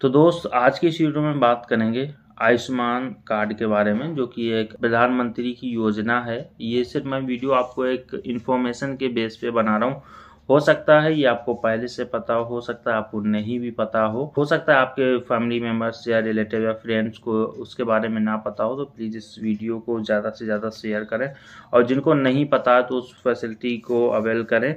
तो दोस्त आज के इस वीडियो में बात करेंगे आयुष्मान कार्ड के बारे में जो कि एक प्रधानमंत्री की योजना है ये सिर्फ मैं वीडियो आपको एक इन्फॉर्मेशन के बेस पे बना रहा हूँ हो सकता है ये आपको पहले से पता हो हो सकता है आपको नहीं भी पता हो हो सकता है आपके फैमिली मेम्बर्स या रिलेटिव या फ्रेंड्स को उसके बारे में ना पता हो तो प्लीज़ इस वीडियो को ज़्यादा से ज़्यादा शेयर करें और जिनको नहीं पता तो उस फैसिलिटी को अवेल करें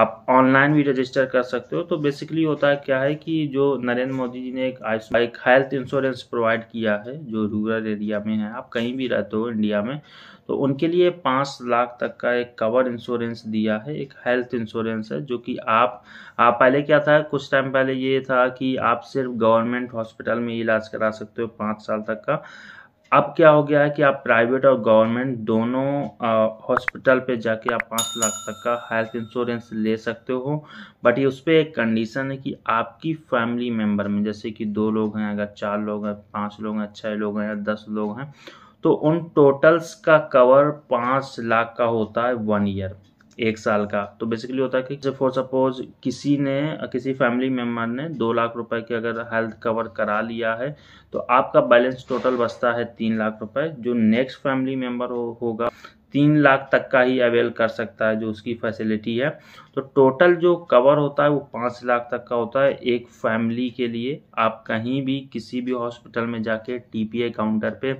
आप ऑनलाइन भी रजिस्टर कर सकते हो तो बेसिकली होता है क्या है कि जो नरेंद्र मोदी जी ने एक एक हेल्थ इंश्योरेंस प्रोवाइड किया है जो रूरल एरिया में है आप कहीं भी रहते हो इंडिया में तो उनके लिए पाँच लाख तक का एक कवर इंश्योरेंस दिया है एक हेल्थ इंश्योरेंस है जो कि आप आप पहले क्या था कुछ टाइम पहले ये था कि आप सिर्फ गवर्नमेंट हॉस्पिटल में इलाज करा सकते हो पाँच साल तक का अब क्या हो गया है कि आप प्राइवेट और गवर्नमेंट दोनों हॉस्पिटल पे जाके आप पाँच लाख तक का हेल्थ इंश्योरेंस ले सकते हो बट ये उस पर एक कंडीशन है कि आपकी फैमिली मेम्बर में जैसे कि दो लोग हैं अगर चार लोग हैं पाँच लोग हैं छः लोग हैं या दस लोग हैं तो उन टोटल्स का कवर पाँच लाख का होता है वन ईयर एक साल का तो बेसिकली होता है कि फॉर सपोज किसी ने किसी फैमिली मेम्बर ने दो लाख रुपए की अगर हेल्थ कवर करा लिया है तो आपका बैलेंस टोटल बचता है तीन लाख रुपए जो नेक्स्ट फैमिली मेम्बर हो, होगा तीन लाख तक का ही अवेल कर सकता है जो उसकी फैसिलिटी है तो टोटल जो कवर होता है वो पाँच लाख तक का होता है एक फैमिली के लिए आप कहीं भी किसी भी हॉस्पिटल में जाके टीपीए काउंटर पे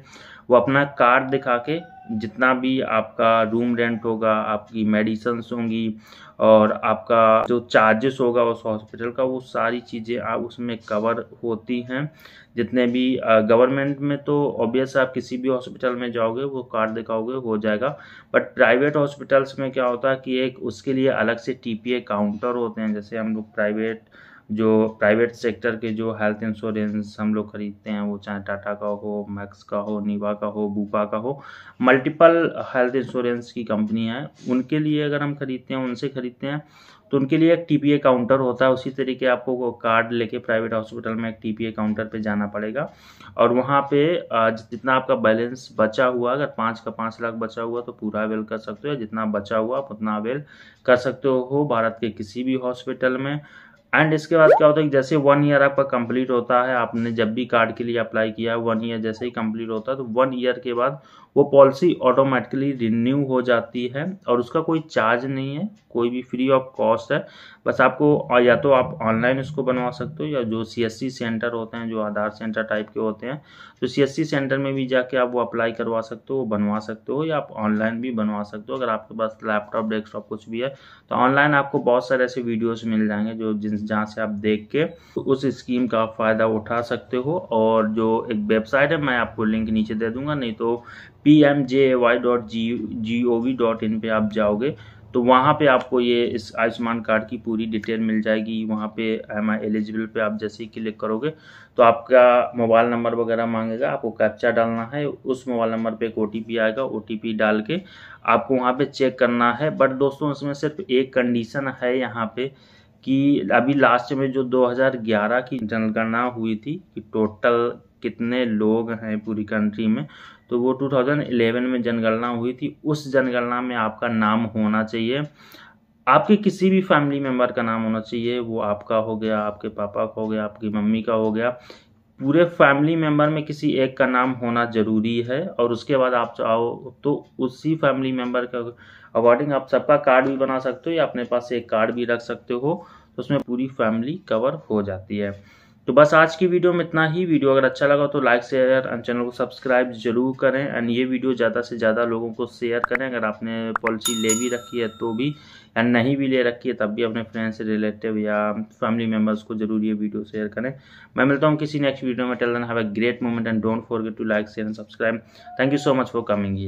वो अपना कार्ड दिखा के जितना भी आपका रूम रेंट होगा आपकी मेडिसन्स होंगी और आपका जो चार्जेस होगा उस हॉस्पिटल का वो सारी चीज़ें आप उसमें कवर होती हैं जितने भी गवर्नमेंट में तो ऑब्वियस आप किसी भी हॉस्पिटल में जाओगे वो कार्ड दिखाओगे हो जाएगा बट प्राइवेट हॉस्पिटल्स में क्या होता है कि एक उसके लिए अलग से टी काउंटर होते हैं जैसे हम लोग प्राइवेट जो प्राइवेट सेक्टर के जो हेल्थ इंश्योरेंस हम लोग खरीदते हैं वो चाहे टाटा का हो मैक्स का हो निवा का हो बूपा का हो मल्टीपल हेल्थ इंश्योरेंस की कंपनी है उनके लिए अगर हम खरीदते हैं उनसे खरीदते हैं तो उनके लिए एक टीपीए काउंटर होता है उसी तरीके आपको कार्ड लेके प्राइवेट हॉस्पिटल में एक टीपीए काउंटर पे जाना पड़ेगा और वहाँ पे जितना आपका बैलेंस बचा हुआ अगर पाँच का पाँच लाख बचा हुआ तो पूरा अवेल कर सकते हो जितना बचा हुआ आप उतना अवेल कर सकते हो भारत के किसी भी हॉस्पिटल में एंड इसके बाद क्या होता है जैसे वन ईयर आपका कंप्लीट होता है आपने जब भी कार्ड के लिए अप्लाई किया है वन ईयर जैसे ही कंप्लीट होता है तो वन ईयर के बाद वो पॉलिसी ऑटोमेटिकली रिन्यू हो जाती है और उसका कोई चार्ज नहीं है कोई भी फ्री ऑफ कॉस्ट है बस आपको या तो आप ऑनलाइन उसको बनवा सकते हो या जो सी सेंटर होते हैं जो आधार सेंटर टाइप के होते हैं तो सी सेंटर में भी जाके आप वो अप्लाई करवा सकते हो बनवा सकते हो या आप ऑनलाइन भी बनवा सकते हो अगर आपके पास लैपटॉप डेस्कटॉप कुछ भी है तो ऑनलाइन आपको बहुत सारे ऐसे वीडियोज़ मिल जाएंगे जो जिन लिंक्स जहाँ से आप देख के उस स्कीम का फ़ायदा उठा सकते हो और जो एक वेबसाइट है मैं आपको लिंक नीचे दे दूंगा नहीं तो P M J Y dot G G O V dot in पर आप जाओगे तो वहाँ पे आपको ये इस आयुष्मान कार्ड की पूरी डिटेल मिल जाएगी वहाँ पे एम आई एलिजिबल पे आप जैसे ही क्लिक करोगे तो आपका मोबाइल नंबर वगैरह मांगेगा आपको कैप्चा डालना है उस मोबाइल नंबर पे एक ओ आएगा ओ डाल के आपको वहाँ पे चेक करना है बट दोस्तों इसमें सिर्फ एक कंडीशन है यहाँ पे कि अभी लास्ट में जो 2011 की जनगणना हुई थी कि टोटल कितने लोग हैं पूरी कंट्री में तो वो 2011 में जनगणना हुई थी उस जनगणना में आपका नाम होना चाहिए आपके किसी भी फैमिली मेम्बर का नाम होना चाहिए वो आपका हो गया आपके पापा का हो गया आपकी मम्मी का हो गया पूरे फैमिली मेंबर में किसी एक का नाम होना ज़रूरी है और उसके बाद आप चाहो तो उसी फैमिली मेंबर के अकॉर्डिंग आप सबका कार्ड भी बना सकते हो या अपने पास एक कार्ड भी रख सकते हो तो उसमें पूरी फैमिली कवर हो जाती है तो बस आज की वीडियो में इतना ही वीडियो अगर अच्छा लगा तो लाइक शेयर एंड चैनल को सब्सक्राइब जरूर करें एंड ये वीडियो ज़्यादा से ज़्यादा लोगों को शेयर करें अगर आपने पॉलिसी ले भी रखी है तो भी एंड नहीं भी ले रखी है तब भी अपने फ्रेंड्स से रिलेटिव या फैमिली मेम्बर्स को जरूर ये वीडियो शेयर करें मैं मिलता हूँ किसी नेक्स्ट वीडियो में till then have a great moment and don't forget to like share and subscribe thank you so much for coming